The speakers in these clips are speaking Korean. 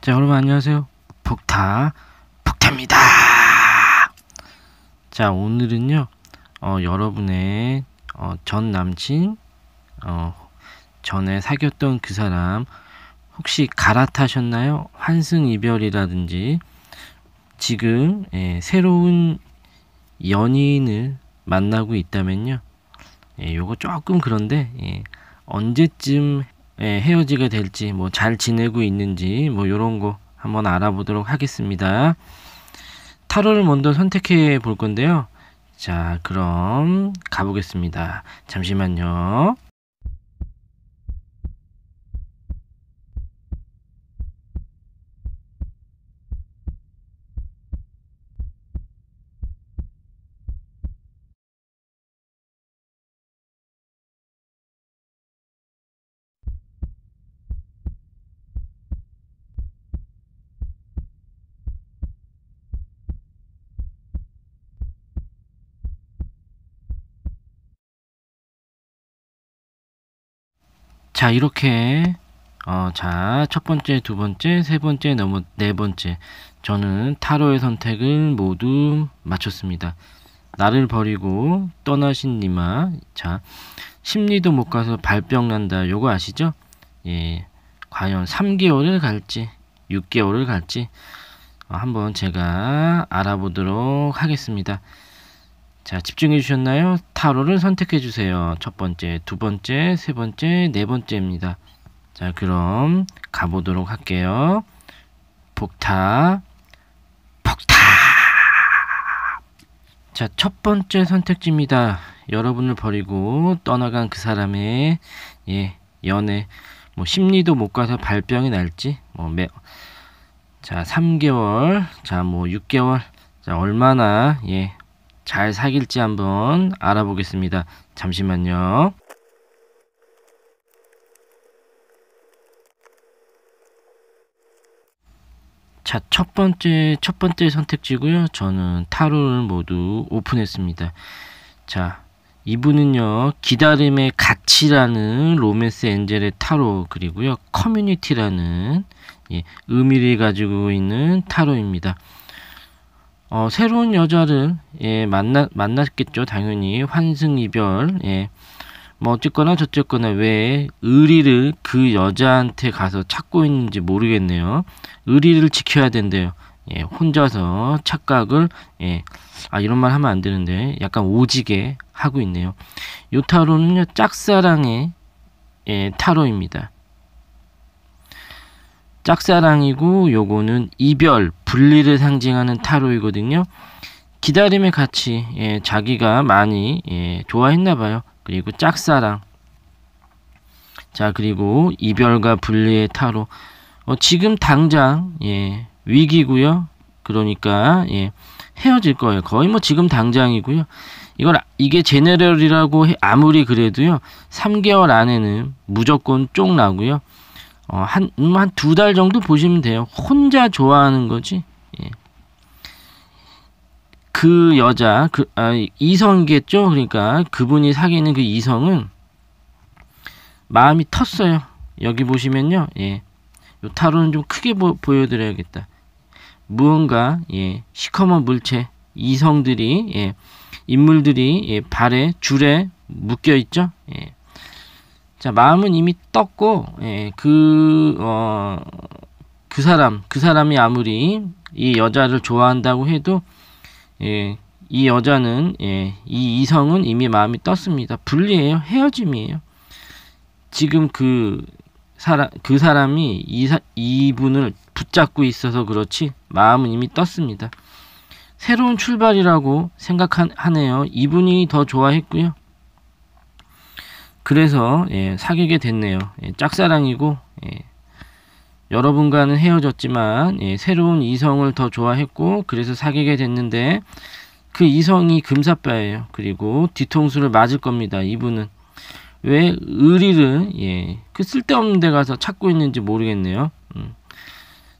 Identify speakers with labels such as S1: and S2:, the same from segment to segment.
S1: 자 여러분 안녕하세요 폭타 폭타입니다 자 오늘은요 어, 여러분의 어, 전 남친 어, 전에 사귀었던 그 사람 혹시 갈아타셨나요 환승 이별이라든지 지금 예, 새로운 연인을 만나고 있다면요 예, 요거 조금 그런데 예, 언제쯤 예, 헤어지게 될지 뭐 잘 지내고 있는지 뭐이런거 한번 알아보도록 하겠습니다. 타로를 먼저 선택해 볼 건데요. 자, 그럼 가보겠습니다. 잠시만요. 자 이렇게 어, 자, 첫 번째, 두 번째, 세 번째, 넘어, 네 번째. 저는 타로의 선택을 모두 마쳤습니다. 나를 버리고 떠나신 님아. 자, 심리도 못 가서 발병 난다. 요거 아시죠? 예. 과연 3개월을 갈지, 6개월을 갈지, 어, 한번 제가 알아보도록 하겠습니다. 자, 집중해 주셨나요? 타로를 선택해 주세요. 첫 번째, 두 번째, 세 번째, 네 번째입니다. 자, 그럼 가보도록 할게요. 폭타, 폭타! 자, 첫 번째 선택지입니다. 여러분을 버리고 떠나간 그 사람의 예, 연애, 뭐 심리도 못 가서 발병이 날지, 뭐 매, 자, 3개월, 자, 뭐 6개월, 자, 얼마나 예, 잘 사귈지 한번 알아보겠습니다. 잠시만요. 자, 첫 번째, 첫 번째 선택지고요. 저는 타로를 모두 오픈했습니다. 자, 이분은요, 기다림의 가치라는 로맨스 엔젤의 타로, 그리고요, 커뮤니티라는 예, 의미를 가지고 있는 타로입니다. 어, 새로운 여자를 예, 만나 만났겠죠. 당연히 환승 이별. 예. 뭐 어쨌거나 저쨌거나 왜 의리를 그 여자한테 가서 찾고 있는지 모르겠네요. 의리를 지켜야 된대요. 예, 혼자서 착각을 예, 아 이런 말 하면 안 되는데 약간 오지게 하고 있네요. 요타로는요 짝사랑의 예, 타로입니다. 짝사랑이고 요거는 이별, 분리를 상징하는 타로이거든요. 기다림의 가치, 예, 자기가 많이 예, 좋아했나 봐요. 그리고 짝사랑. 자, 그리고 이별과 분리의 타로. 어, 지금 당장 예, 위기고요. 그러니까 예, 헤어질 거예요. 거의 뭐 지금 당장이고요. 이걸 아, 이게 제네럴이라고 아무리 그래도요. 3개월 안에는 무조건 쪽 나고요. 어, 한, 음, 한두 달 정도 보시면 돼요. 혼자 좋아하는 거지. 예. 그 여자, 그, 아, 이성이겠죠? 그러니까 그분이 사귀는 그 이성은 마음이 텄어요. 여기 보시면요. 예. 요 타로는 좀 크게 보, 보여드려야겠다. 무언가, 예. 시커먼 물체, 이성들이, 예. 인물들이, 예. 발에, 줄에 묶여 있죠? 예. 자, 마음은 이미 떴고, 예, 그, 어, 그 사람, 그 사람이 아무리 이 여자를 좋아한다고 해도, 예, 이 여자는, 예, 이 이성은 이미 마음이 떴습니다. 분리예요. 헤어짐이에요. 지금 그 사람, 그 사람이 이, 사, 이분을 붙잡고 있어서 그렇지, 마음은 이미 떴습니다. 새로운 출발이라고 생각하네요. 이분이 더 좋아했고요. 그래서 예, 사귀게 됐네요. 예, 짝사랑이고 예, 여러분과는 헤어졌지만 예, 새로운 이성을 더 좋아했고 그래서 사귀게 됐는데 그 이성이 금사빠예요. 그리고 뒤통수를 맞을 겁니다. 이분은 왜 의리를 예, 그 쓸데없는 데 가서 찾고 있는지 모르겠네요. 음.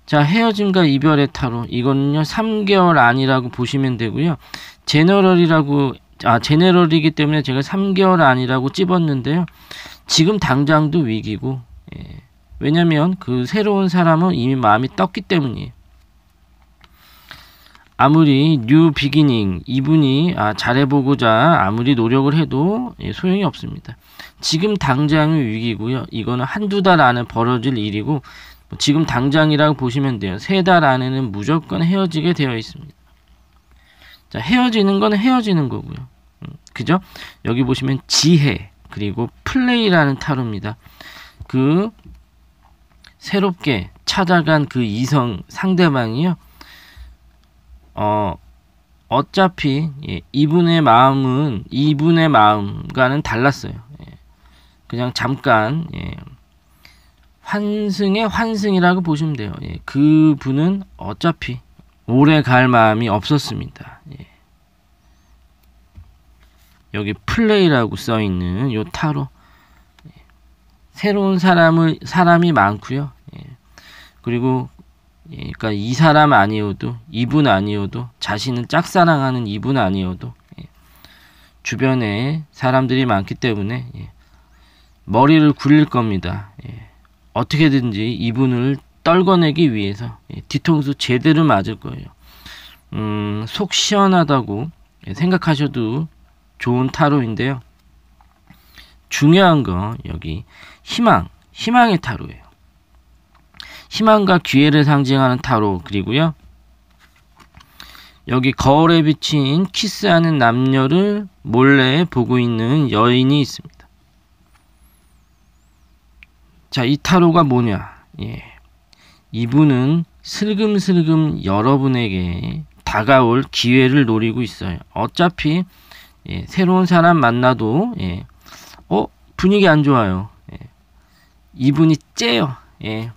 S1: 자 헤어짐과 이별의 타로 이거는요 3개월 안이라고 보시면 되고요. 제너럴이라고 아, 제네럴이기 때문에 제가 3개월 안이라고 찝었는데요. 지금 당장도 위기고, 예. 왜냐면 그 새로운 사람은 이미 마음이 떴기 때문이에요. 아무리 뉴 비기닝 이분이 아, 잘해보고자 아무리 노력을 해도 예, 소용이 없습니다. 지금 당장의 위기고요. 이거는 한두 달 안에 벌어질 일이고 뭐 지금 당장이라고 보시면 돼요. 세 달 안에는 무조건 헤어지게 되어 있습니다. 자, 헤어지는 건 헤어지는 거고요. 음, 그죠? 여기 보시면 지혜 그리고 플레이라는 타로입니다. 그 새롭게 찾아간 그 이성 상대방이요. 어 어차피 예, 이분의 마음은 이분의 마음과는 달랐어요. 예, 그냥 잠깐 예, 환승의 환승이라고 보시면 돼요. 예, 그분은 어차피 오래 갈 마음이 없었습니다. 여기 플레이라고 써 있는 요 타로 새로운 사람을 사람이 많고요. 예. 그리고 예, 그러니까 이 사람 아니어도 이분 아니어도 자신은 짝사랑하는 이분 아니어도 예. 주변에 사람들이 많기 때문에 머리를 굴릴 겁니다. 어떻게든지 이분을 떨궈내기 위해서 뒤통수 제대로 맞을 거예요. 음, 속 시원하다고 생각하셔도 좋은 타로인데요. 중요한 건 여기 희망, 희망의 타로예요. 희망과 기회를 상징하는 타로 그리고요. 여기 거울에 비친 키스하는 남녀를 몰래 보고 있는 여인이 있습니다. 자, 이 타로가 뭐냐? 예. 이분은 슬금슬금 여러분에게 다가올 기회를 노리고 있어요. 어차피 예, 새로운 사람 만나도 예, 어 분위기 안 좋아요. 예, 이분이 째요. 예,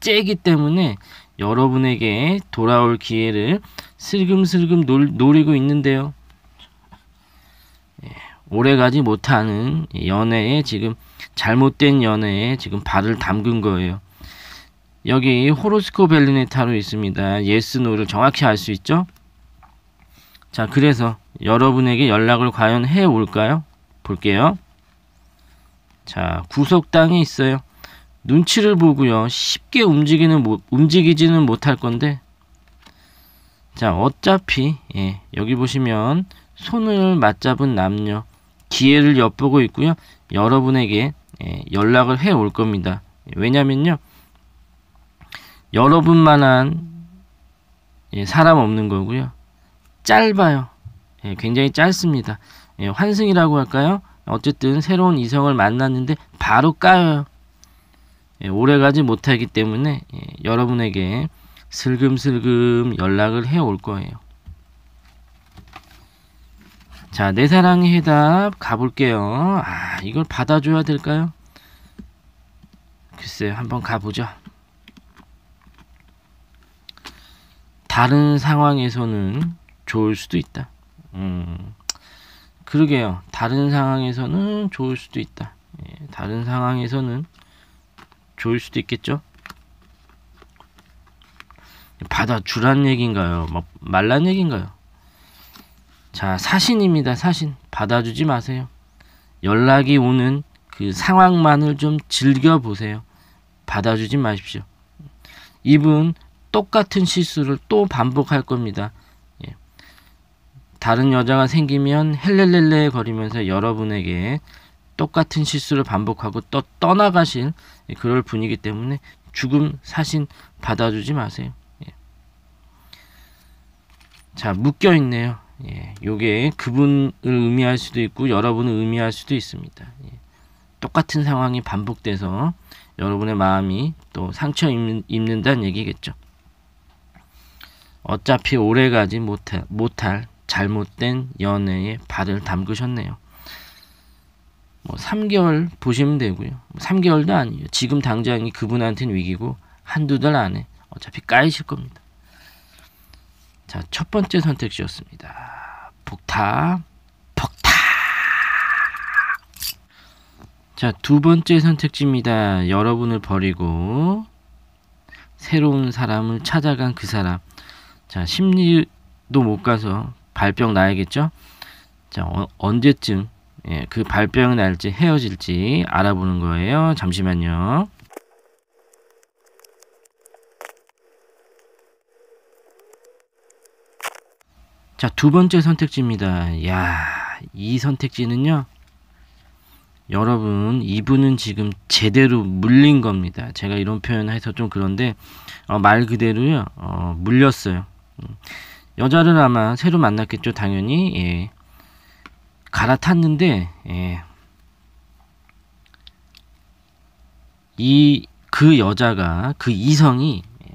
S1: 째기 때문에 여러분에게 돌아올 기회를 슬금슬금 노, 리고 있는데요. 예, 오래가지 못하는 연애에 지금 잘못된 연애에 지금 발을 담근 거예요. 여기 호로스코 벨리네타로 있습니다. 예스 노를 정확히 알 수 있죠? 자, 그래서 여러분에게 연락을 과연 해 올까요? 볼게요. 자, 구석당에 있어요. 눈치를 보고요. 쉽게 움직이는 못, 움직이지는 못할 건데. 자, 어차피 예, 여기 보시면 손을 맞잡은 남녀 기회를 엿보고 있고요. 여러분에게 예, 연락을 해올 겁니다. 왜냐면요. 여러분만한 예, 사람 없는 거고요. 짧아요. 예, 굉장히 짧습니다. 예, 환승이라고 할까요? 어쨌든 새로운 이성을 만났는데 바로 까요. 예, 오래가지 못하기 때문에 예, 여러분에게 슬금슬금 연락을 해 올 거예요. 자, 내 사랑의 해답 가볼게요. 아, 이걸 받아줘야 될까요? 글쎄 한번 가보죠. 다른 상황에서는 좋을 수도 있다. 음, 그러게요. 다른 상황에서는 좋을 수도 있다. 예, 다른 상황에서는 좋을 수도 있겠죠? 받아주란 얘기인가요? 막 말란 얘기인가요? 자, 사신입니다. 사신. 받아주지 마세요. 연락이 오는 그 상황만을 좀 즐겨보세요. 받아주지 마십시오. 이분 똑같은 실수를 또 반복할 겁니다. 다른 여자가 생기면 헬렐렐레 거리면서 여러분에게 똑같은 실수를 반복하고 또떠나가신 그럴 분이기 때문에 죽음 사신 받아주지 마세요. 예. 자 묶여 있네요. 예, 요게 그분을 의미할 수도 있고 여러분을 의미할 수도 있습니다. 예. 똑같은 상황이 반복돼서 여러분의 마음이 또 상처 입는, 입는다는 얘기겠죠. 어차피 오래가지 못할, 못할 잘못된 연애에 발을 담그셨네요. 뭐 3개월 보시면 되고요. 3개월도 뭐 아니에요. 지금 당장이 그분한테는 위기고 한두 달 안에 어차피 까이실 겁니다. 자, 첫 번째 선택지였습니다. 폭탑, 폭탑. 자, 두 번째 선택지입니다. 여러분을 버리고 새로운 사람을 찾아간 그 사람. 자, 심리도 못 가서 발병 나야겠죠? 자, 어, 언제쯤 예, 그 발병이 날지 헤어질지 알아보는 거예요. 잠시만요. 자, 두 번째 선택지입니다. 야, 이 선택지는요. 여러분, 이분은 지금 제대로 물린 겁니다. 제가 이런 표현을 해서 좀 그런데 어, 말 그대로요. 어, 물렸어요. 음. 여자를 아마 새로 만났겠죠 당연히 예. 갈아탔는데 예. 이그 여자가 그 이성이 예,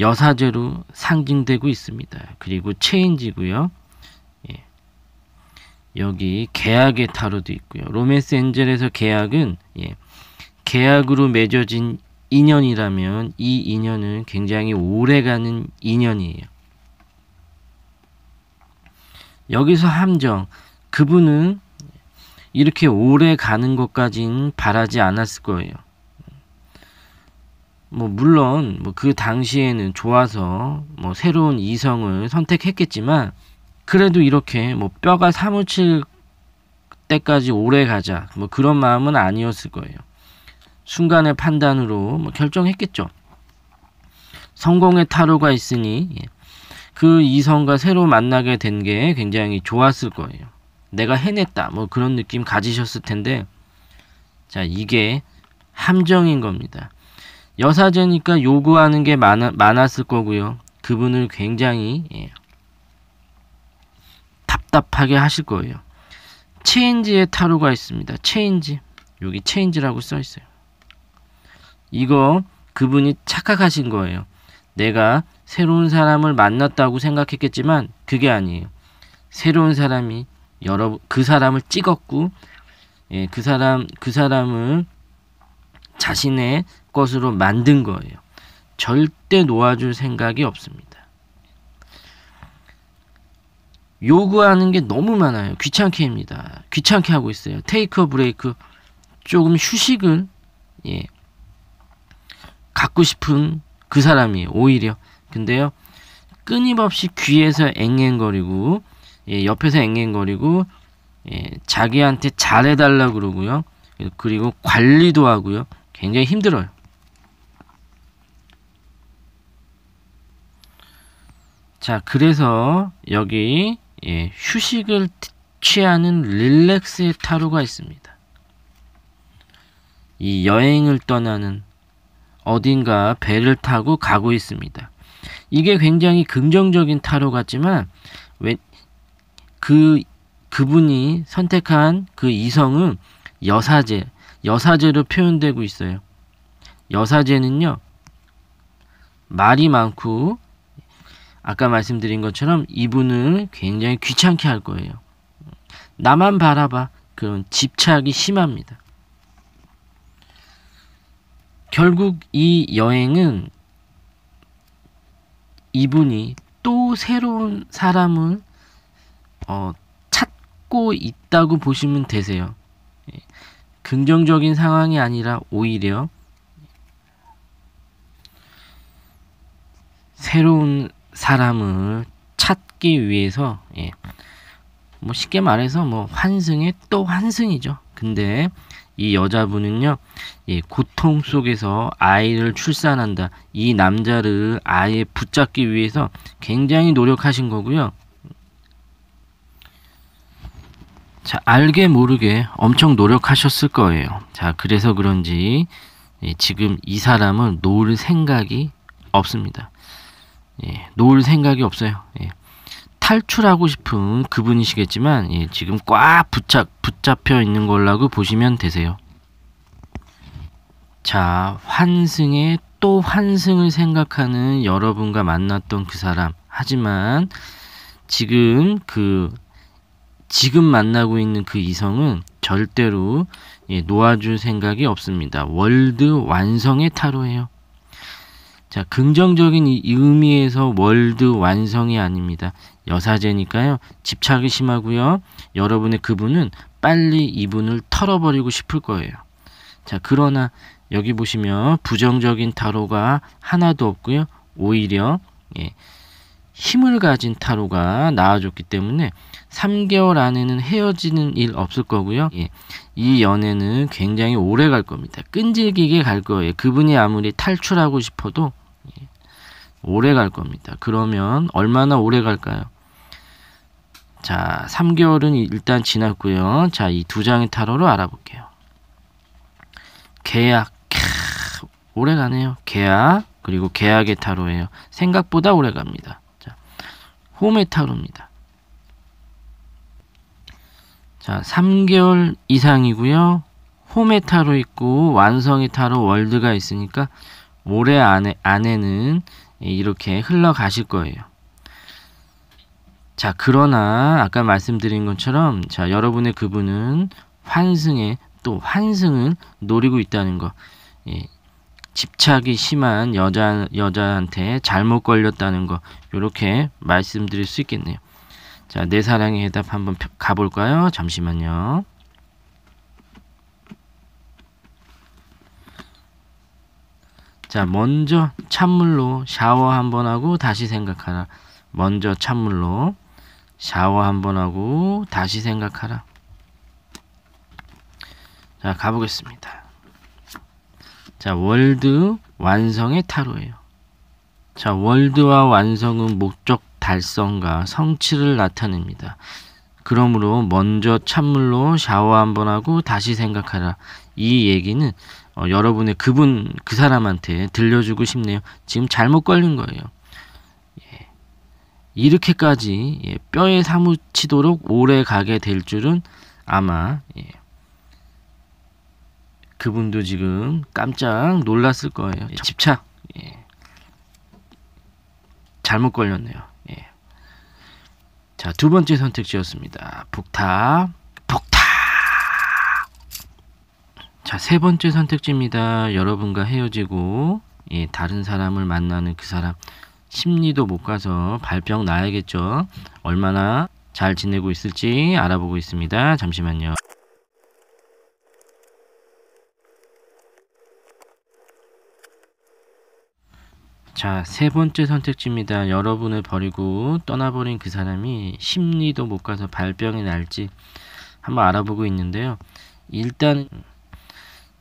S1: 여사제로 상징되고 있습니다. 그리고 체인지고요. 예. 여기 계약의 타로도 있고요. 로맨스 엔젤에서 계약은 예. 계약으로 맺어진 인연이라면 이 인연은 굉장히 오래가는 인연이에요. 여기서 함정, 그분은 이렇게 오래 가는 것까진 바라지 않았을 거예요. 뭐, 물론, 뭐 그 당시에는 좋아서 뭐 새로운 이성을 선택했겠지만, 그래도 이렇게 뭐 뼈가 사무칠 때까지 오래 가자, 뭐 그런 마음은 아니었을 거예요. 순간의 판단으로 뭐 결정했겠죠. 성공의 타로가 있으니 예. 그 이성과 새로 만나게 된 게 굉장히 좋았을 거예요. 내가 해냈다 뭐 그런 느낌 가지셨을 텐데 자 이게 함정인 겁니다. 여사제니까 요구하는 게 많아, 많았을 거고요. 그분을 굉장히 예, 답답하게 하실 거예요. 체인지의 타로가 있습니다. 체인지 여기 체인지라고 써 있어요. 이거 그분이 착각하신 거예요. 내가 새로운 사람을 만났다고 생각했겠지만 그게 아니에요. 새로운 사람이 여러 그 사람을 찍었고 예, 그 사람 그 사람을 자신의 것으로 만든 거예요. 절대 놓아줄 생각이 없습니다. 요구하는 게 너무 많아요. 귀찮게 입니다. 귀찮게 하고 있어요. 테이크 브레이크 조금 휴식을 예, 갖고 싶은 그 사람이 오히려 근데요 끊임없이 귀에서 앵앵거리고 예, 옆에서 앵앵거리고 예, 자기한테 잘해달라 그러고요 그리고 관리도 하고요 굉장히 힘들어요 자 그래서 여기 예, 휴식을 취하는 릴렉스의 타로가 있습니다 이 여행을 떠나는 어딘가 배를 타고 가고 있습니다. 이게 굉장히 긍정적인 타로 같지만 왜그 그분이 선택한 그 이성은 여사제, 여사제로 표현되고 있어요. 여사제는요. 말이 많고 아까 말씀드린 것처럼 이분을 굉장히 귀찮게 할 거예요. 나만 바라봐. 그런 집착이 심합니다. 결국 이 여행은 이분이 또 새로운 사람을 어, 찾고 있다고 보시면 되세요. 예. 긍정적인 상황이 아니라 오히려 새로운 사람을 찾기 위해서 예. 뭐 쉽게 말해서 뭐 환승에 또 환승이죠. 근데 이 여자분은요, 예, 고통 속에서 아이를 출산한다. 이 남자를 아예 붙잡기 위해서 굉장히 노력하신 거고요. 자, 알게 모르게 엄청 노력하셨을 거예요. 자, 그래서 그런지 예, 지금 이 사람은 놓을 생각이 없습니다. 예, 놓을 생각이 없어요. 예. 탈출하고 싶은 그분이시겠지만 예, 지금 꽉 붙잡, 붙잡혀 있는 걸라고 보시면 되세요. 자, 환승에 또 환승을 생각하는 여러분과 만났던 그 사람. 하지만 지금 그 지금 만나고 있는 그 이성은 절대로 예, 놓아줄 생각이 없습니다. 월드 완성의 타로예요. 자, 긍정적인 의미에서 월드 완성이 아닙니다. 여사제니까요. 집착이 심하고요. 여러분의 그분은 빨리 이분을 털어버리고 싶을 거예요. 자, 그러나 여기 보시면 부정적인 타로가 하나도 없고요. 오히려 예, 힘을 가진 타로가 나와줬기 때문에 3개월 안에는 헤어지는 일 없을 거고요. 예, 이 연애는 굉장히 오래 갈 겁니다. 끈질기게 갈 거예요. 그분이 아무리 탈출하고 싶어도 오래 갈 겁니다. 그러면 얼마나 오래 갈까요? 자, 3개월은 일단 지났고요. 자, 이 두 장의 타로로 알아볼게요. 계약, 캬, 오래 가네요. 계약, 그리고 계약의 타로예요. 생각보다 오래 갑니다. 자, 홈의 타로입니다. 자, 3개월 이상이고요. 홈의 타로 있고 완성의 타로 월드가 있으니까 올해 안에 안에는 이렇게 흘러가실 거예요. 자, 그러나 아까 말씀드린 것처럼 자, 여러분의 그분은 환승에 또 환승은 노리고 있다는 거. 예, 집착이 심한 여자 여자한테 잘못 걸렸다는 거. 이렇게 말씀드릴 수 있겠네요. 자, 내 사랑의 해답 한번 가 볼까요? 잠시만요. 자, 먼저 찬물로 샤워 한번 하고 다시 생각하라. 먼저 찬물로 샤워 한번 하고 다시 생각하라. 자, 가보겠습니다. 자, 월드 완성의 타로예요. 자, 월드와 완성은 목적 달성과 성취를 나타냅니다. 그러므로 먼저 찬물로 샤워 한번 하고 다시 생각하라. 이 얘기는 어, 여러분의 그분 그 사람한테 들려주고 싶네요. 지금 잘못 걸린 거예요. 예. 이렇게까지 예, 뼈에 사무치도록 오래 가게 될 줄은 아마 예. 그분도 지금 깜짝 놀랐을 거예요. 예, 집착. 예. 잘못 걸렸네요. 예. 자, 두 번째 선택지였습니다. 북탑. 자, 세 번째 선택지입니다. 여러분과 헤어지고 예, 다른 사람을 만나는 그 사람 심리도 못 가서 발병 나야겠죠. 얼마나 잘 지내고 있을지 알아보고 있습니다. 잠시만요. 자, 세 번째 선택지입니다. 여러분을 버리고 떠나버린 그 사람이 심리도 못 가서 발병이 날지 한번 알아보고 있는데요. 일단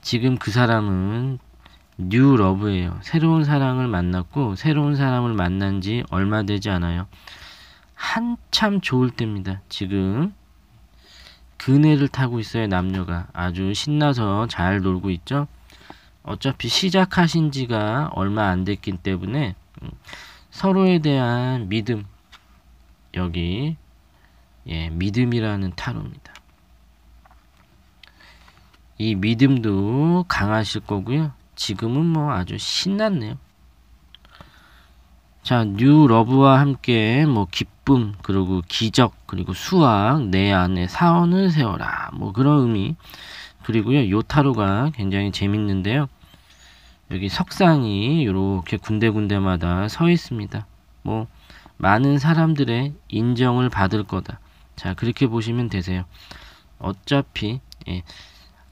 S1: 지금 그 사람은 뉴 러브예요. 새로운 사랑을 만났고 새로운 사람을 만난 지 얼마 되지 않아요. 한참 좋을 때입니다. 지금 그네를 타고 있어요. 남녀가 아주 신나서 잘 놀고 있죠. 어차피 시작하신 지가 얼마 안 됐기 때문에 음, 서로에 대한 믿음 여기 예 믿음이라는 타로입니다. 이 믿음도 강하실 거고요. 지금은 뭐 아주 신났네요. 자, 뉴 러브와 함께 뭐 기쁨, 그리고 기적, 그리고 수학, 내 안에 사원을 세워라. 뭐 그런 의미. 그리고요, 요타루가 굉장히 재밌는데요. 여기 석상이 이렇게 군데군데마다 서 있습니다. 뭐 많은 사람들의 인정을 받을 거다. 자, 그렇게 보시면 되세요. 어차피 예,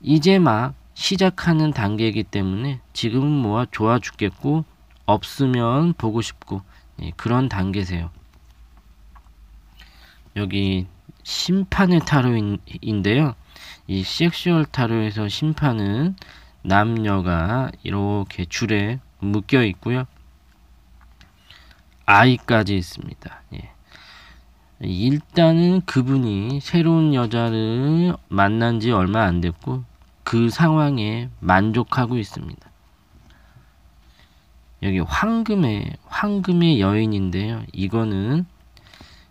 S1: 이제 막 시작하는 단계이기 때문에 지금은 뭐 좋아 죽겠고 없으면 보고 싶고 예, 그런 단계세요. 여기 심판의 타로인데요. 이 섹슈얼 타로에서 심판은 남녀가 이렇게 줄에 묶여 있고요. 아이까지 있습니다. 예. 일단은 그분이 새로운 여자를 만난 지 얼마 안 됐고 그 상황에 만족하고 있습니다. 여기 황금의 황금의 여인인데요. 이거는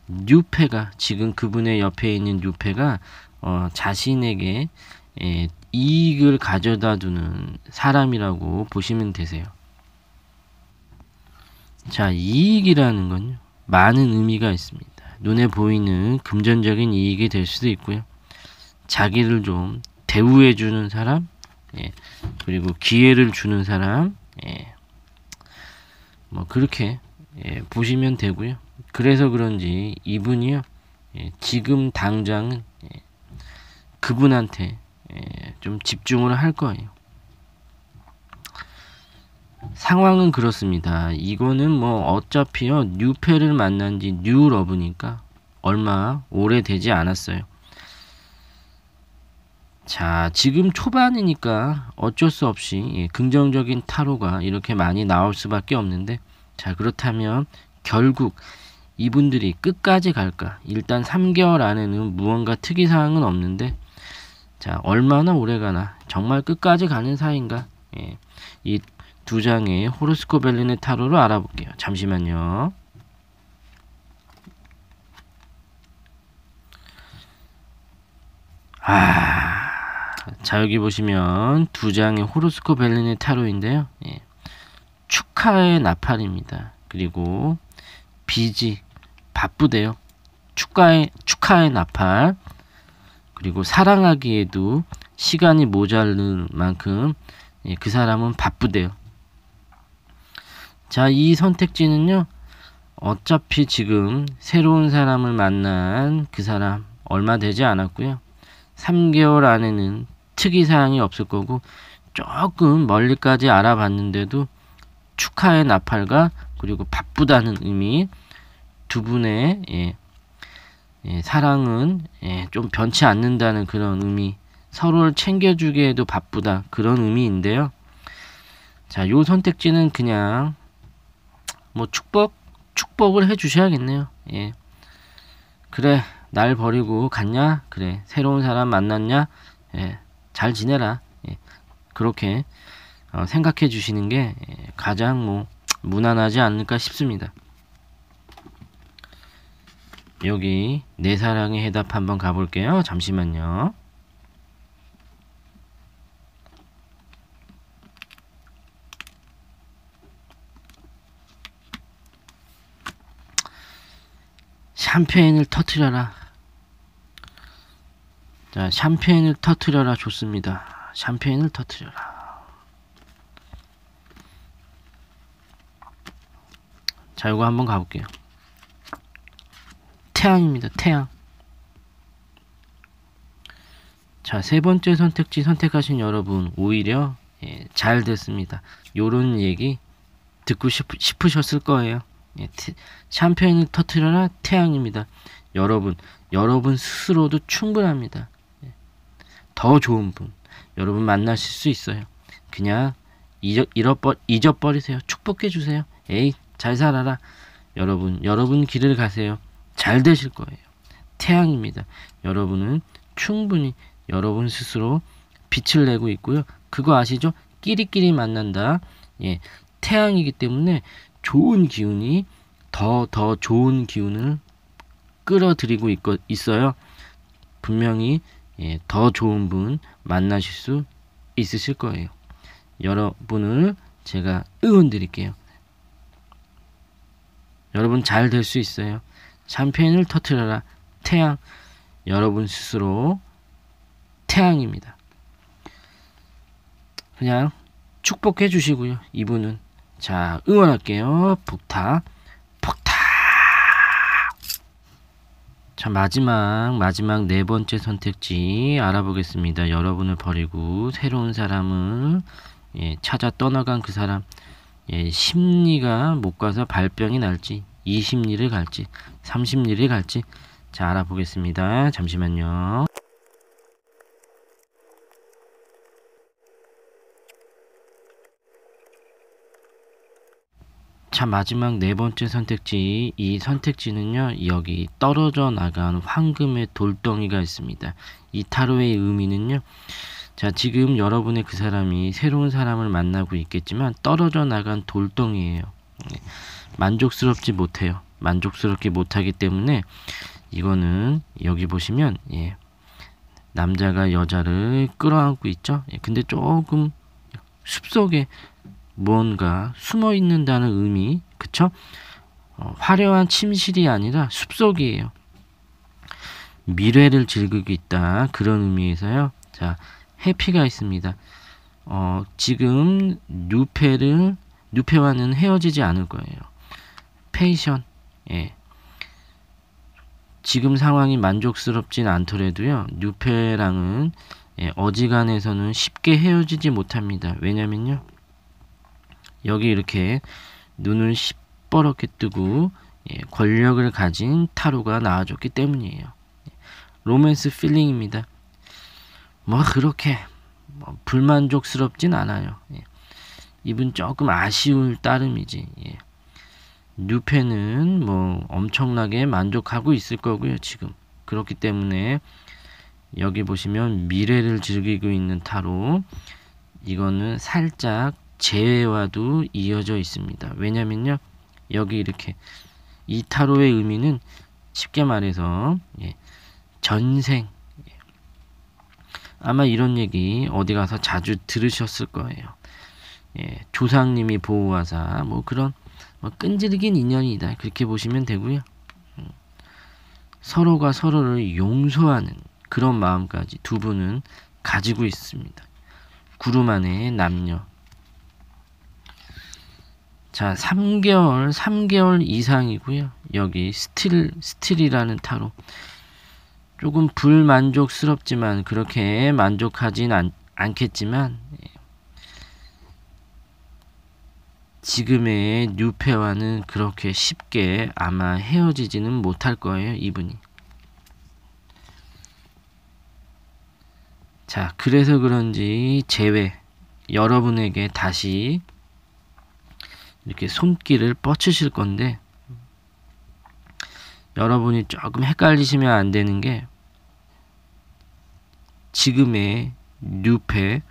S1: 뉴페가 지금 그분의 옆에 있는 뉴페가 어, 자신에게 예, 이익을 가져다 주는 사람이라고 보시면 되세요. 자, 이익이라는 건요. 많은 의미가 있습니다. 눈에 보이는 금전적인 이익이 될 수도 있고요. 자기를 좀 대우해 주는 사람, 예. 그리고 기회를 주는 사람, 예. 뭐 그렇게 예. 보시면 되고요. 그래서 그런지 이분이요. 예. 지금 당장은 예. 그분한테 예. 좀 집중을 할 거예요. 상황은 그렇습니다. 이거는 뭐 어차피요 뉴페를 만난 지 뉴러브니까 얼마 오래되지 않았어요. 자 지금 초반이니까 어쩔 수 없이 예, 긍정적인 타로가 이렇게 많이 나올 수밖에 없는데 자 그렇다면 결국 이분들이 끝까지 갈까 일단 3개월 안에는 무언가 특이사항은 없는데 자 얼마나 오래 가나 정말 끝까지 가는 사이인가 예, 이두 장의 호르스코 벨린의 타로를 알아볼게요. 잠시만요. 아, 자 여기 보시면 두 장의 호르스코 벨린의 타로인데요. 예. 축하의 나팔입니다. 그리고 비지 바쁘대요. 축하의 축하의 나팔 그리고 사랑하기에도 시간이 모자른 만큼 예, 그 사람은 바쁘대요. 자, 이 선택지는요. 어차피 지금 새로운 사람을 만난 그 사람 얼마 되지 않았고요. 3개월 안에는 특이사항이 없을 거고 조금 멀리까지 알아봤는데도 축하의 나팔과 그리고 바쁘다는 의미 두 분의 예, 예, 사랑은 예, 좀 변치 않는다는 그런 의미 서로를 챙겨주기에도 바쁘다 그런 의미인데요. 자, 요 선택지는 그냥 뭐 축복 축복을 해 주셔야겠네요. 예. 그래 날 버리고 갔냐? 그래 새로운 사람 만났냐? 예. 잘 지내라. 예. 그렇게 어, 생각해 주시는 게 예, 가장 뭐 무난하지 않을까 싶습니다. 여기 내 사랑의 해답 한번 가볼게요. 잠시만요. 샴페인을 터트려라. 자, 샴페인을 터트려라 좋습니다. 샴페인을 터트려라. 자, 이거 한번 가볼게요. 태양입니다. 태양. 자, 세 번째 선택지 선택하신 여러분, 오히려 예, 잘 됐습니다. 요런 얘기 듣고 싶, 싶으셨을 거예요. 예, 샴페인을 터트려라 태양입니다. 여러분, 여러분 스스로도 충분합니다. 예. 더 좋은 분, 여러분 만나실 수 있어요. 그냥 잊어, 잃어버, 잊어버리세요. 축복해주세요. 에이, 잘 살아라. 여러분, 여러분 길을 가세요. 잘 되실 거예요. 태양입니다. 여러분은 충분히 여러분 스스로 빛을 내고 있고요. 그거 아시죠? 끼리끼리 만난다. 예. 태양이기 때문에 좋은 기운이 더더 더 좋은 기운을 끌어들이고 있거, 있어요. 분명히 예, 더 좋은 분 만나실 수 있으실 거예요. 여러분을 제가 응원 드릴게요. 여러분 잘 될 수 있어요. 샴페인을 터트려라. 태양. 여러분 스스로 태양입니다. 그냥 축복해 주시고요. 이분은 자, 응원할게요. 북타. 북타! 자, 마지막, 마지막 네 번째 선택지 알아보겠습니다. 여러분을 버리고 새로운 사람을 예, 찾아 떠나간 그 사람. 예, 심리가 못 가서 발병이 날지, 20리를 갈지, 30리를 갈지. 자, 알아보겠습니다. 잠시만요. 자 마지막 네 번째 선택지 이 선택지는요 여기 떨어져 나간 황금의 돌덩이가 있습니다 이 타로의 의미는요 자 지금 여러분의 그 사람이 새로운 사람을 만나고 있겠지만 떨어져 나간 돌덩이에요 네. 만족스럽지 못해요 만족스럽게 못하기 때문에 이거는 여기 보시면 예 남자가 여자를 끌어안고 있죠 예, 근데 조금 숲속에 무언가 숨어 있는다는 의미, 그쵸? 어, 화려한 침실이 아니라 숲속이에요. 미래를 즐기고 있다. 그런 의미에서요. 자, 해피가 있습니다. 어, 지금 뉴페를, 뉴페와는 헤어지지 않을 거예요. 페이션, 예. 지금 상황이 만족스럽진 않더라도요. 뉴페랑은 예, 어지간해서는 쉽게 헤어지지 못합니다. 왜냐면요. 여기 이렇게 눈을 시뻘겋게 뜨고 예, 권력을 가진 타로가 나와줬기 때문이에요. 예, 로맨스 필링입니다. 뭐 그렇게 뭐 불만족스럽진 않아요. 예. 이분 조금 아쉬울 따름이지. 예. 뉴펜은뭐 엄청나게 만족하고 있을 거고요. 지금 그렇기 때문에 여기 보시면 미래를 즐기고 있는 타로 이거는 살짝 재해와도 이어져 있습니다. 왜냐면요. 여기 이렇게 이 타로의 의미는 쉽게 말해서 예, 전생 아마 이런 얘기 어디 가서 자주 들으셨을 거예요. 예, 조상님이 보호하사 뭐 그런 뭐 끈질긴 인연이다 그렇게 보시면 되고요. 음, 서로가 서로를 용서하는 그런 마음까지 두 분은 가지고 있습니다. 구름 안에 남녀 자, 3개월, 3개월 이상이고요. 여기 스틸, 스틸이라는 타로. 조금 불만족스럽지만 그렇게 만족하진 않, 않겠지만 예. 지금의 뉴페와는 그렇게 쉽게 아마 헤어지지는 못할 거예요, 이분이. 자, 그래서 그런지 제외 여러분에게 다시 이렇게 손길을 뻗치실 건데 여러분이 조금 헷갈리시면 안 되는 게 지금의 뉴페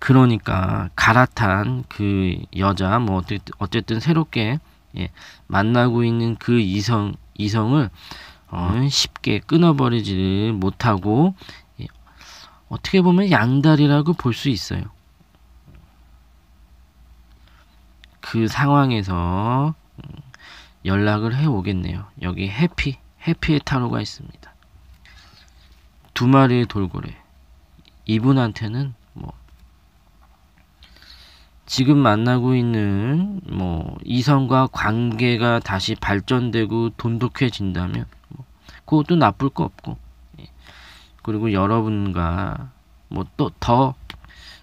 S1: 그러니까 갈아탄 그 여자 뭐 어쨌든, 어쨌든 새롭게 예, 만나고 있는 그 이성 이성을 어, 쉽게 끊어버리지를 못하고 예, 어떻게 보면 양다리라고 볼 수 있어요. 그 상황에서 음, 연락을 해 오겠네요. 여기 해피, 해피의 타로가 있습니다. 두 마리의 돌고래. 이분한테는 뭐 지금 만나고 있는 뭐 이성과 관계가 다시 발전되고 돈독해진다면 뭐 그것도 나쁠 거 없고 예. 그리고 여러분과 뭐 또 더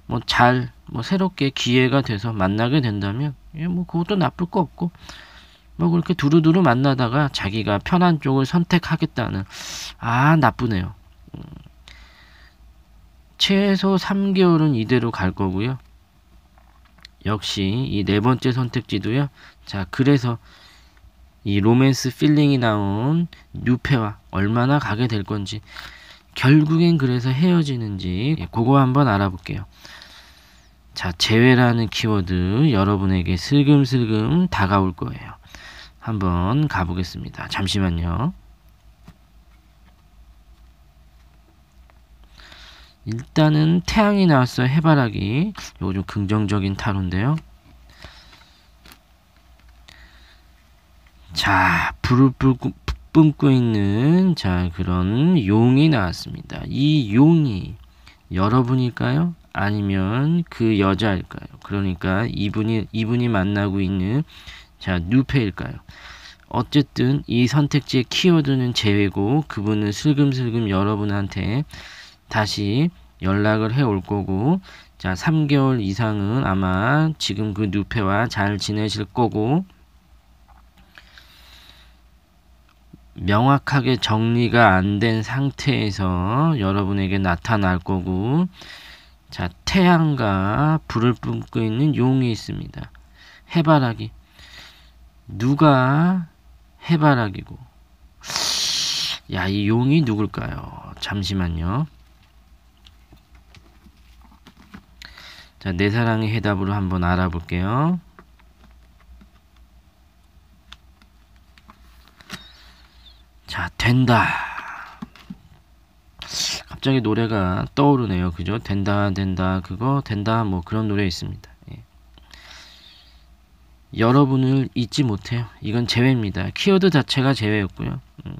S1: 뭐 잘 뭐 새롭게 기회가 돼서 만나게 된다면 예, 뭐 그것도 나쁠 거 없고 뭐 그렇게 두루두루 만나다가 자기가 편한 쪽을 선택하겠다는 아 나쁘네요. 음. 최소 3개월은 이대로 갈 거고요. 역시 이 네 번째 선택지도요. 자 그래서 이 로맨스 필링이 나온 뉴페와 얼마나 가게 될 건지 결국엔 그래서 헤어지는지 예, 그거 한번 알아볼게요. 자, 재회라는 키워드 여러분에게 슬금슬금 다가올 거예요. 한번 가보겠습니다. 잠시만요. 일단은 태양이 나왔어 해바라기. 요거 좀 긍정적인 타로인데요. 자, 불을 뿜고, 뿜고 있는 자 그런 용이 나왔습니다. 이 용이 여러분일까요? 아니면 그 여자일까요? 그러니까 이분이 이분이 만나고 있는 자 누페일까요? 어쨌든 이 선택지의 키워드는 제외고 그분은 슬금슬금 여러분한테 다시 연락을 해 올 거고 자 3개월 이상은 아마 지금 그 누페와 잘 지내실 거고 명확하게 정리가 안 된 상태에서 여러분에게 나타날 거고 자, 태양과 불을 뿜고 있는 용이 있습니다. 해바라기. 누가 해바라기고. 야, 이 용이 누굴까요? 잠시만요. 자, 내 사랑의 해답으로 한번 알아볼게요. 자, 된다. 갑자기 노래가 떠오르네요. 그죠? 된다, 된다, 그거, 된다, 뭐 그런 노래 있습니다. 예. 여러분을 잊지 못해요. 이건 제외입니다. 키워드 자체가 제외였고요. 음.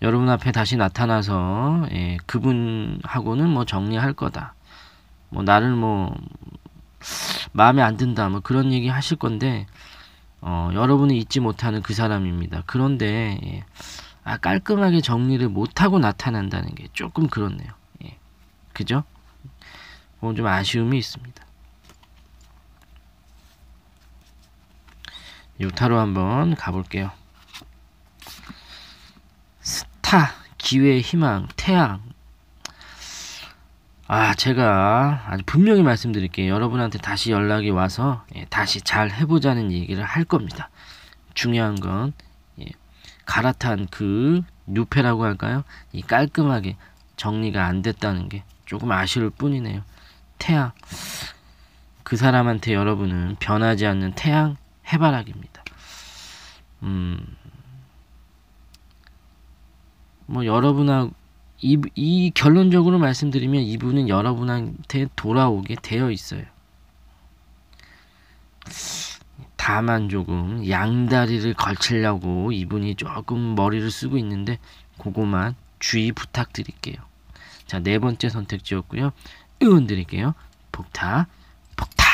S1: 여러분 앞에 다시 나타나서 예, 그분하고는 뭐 정리할 거다. 뭐 나를 뭐 마음에 안 든다. 뭐 그런 얘기 하실 건데 어, 여러분이 잊지 못하는 그 사람입니다. 그런데 예, 아, 깔끔하게 정리를 못하고 나타난다는 게 조금 그렇네요. 예. 그죠? 뭐 좀 아쉬움이 있습니다. 요타로 한번 가볼게요. 스타, 기회, 희망, 태양. 아, 제가 아주 분명히 말씀드릴게요. 여러분한테 다시 연락이 와서 예, 다시 잘 해보자는 얘기를 할 겁니다. 중요한 건 갈아탄 그 뉴페라고 할까요? 이 깔끔하게 정리가 안 됐다는 게 조금 아쉬울 뿐이네요. 태양. 그 사람한테 여러분은 변하지 않는 태양 해바라기입니다. 음. 뭐 여러분하고 이, 이 결론적으로 말씀드리면 이분은 여러분한테 돌아오게 되어 있어요. 다만 조금 양다리를 걸치려고 이분이 조금 머리를 쓰고 있는데 그거만 주의 부탁드릴게요. 자, 네 번째 선택지였고요. 응원 드릴게요. 폭타, 폭타.